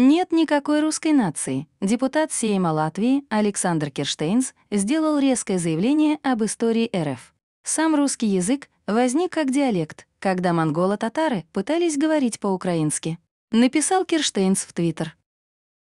Нет никакой русской нации. Депутат Сейма Латвии Александр Кирштейнс сделал резкое заявление об истории РФ. Сам русский язык возник как диалект, когда монголо-татары пытались говорить по-украински. Написал Кирштейнс в Твиттер.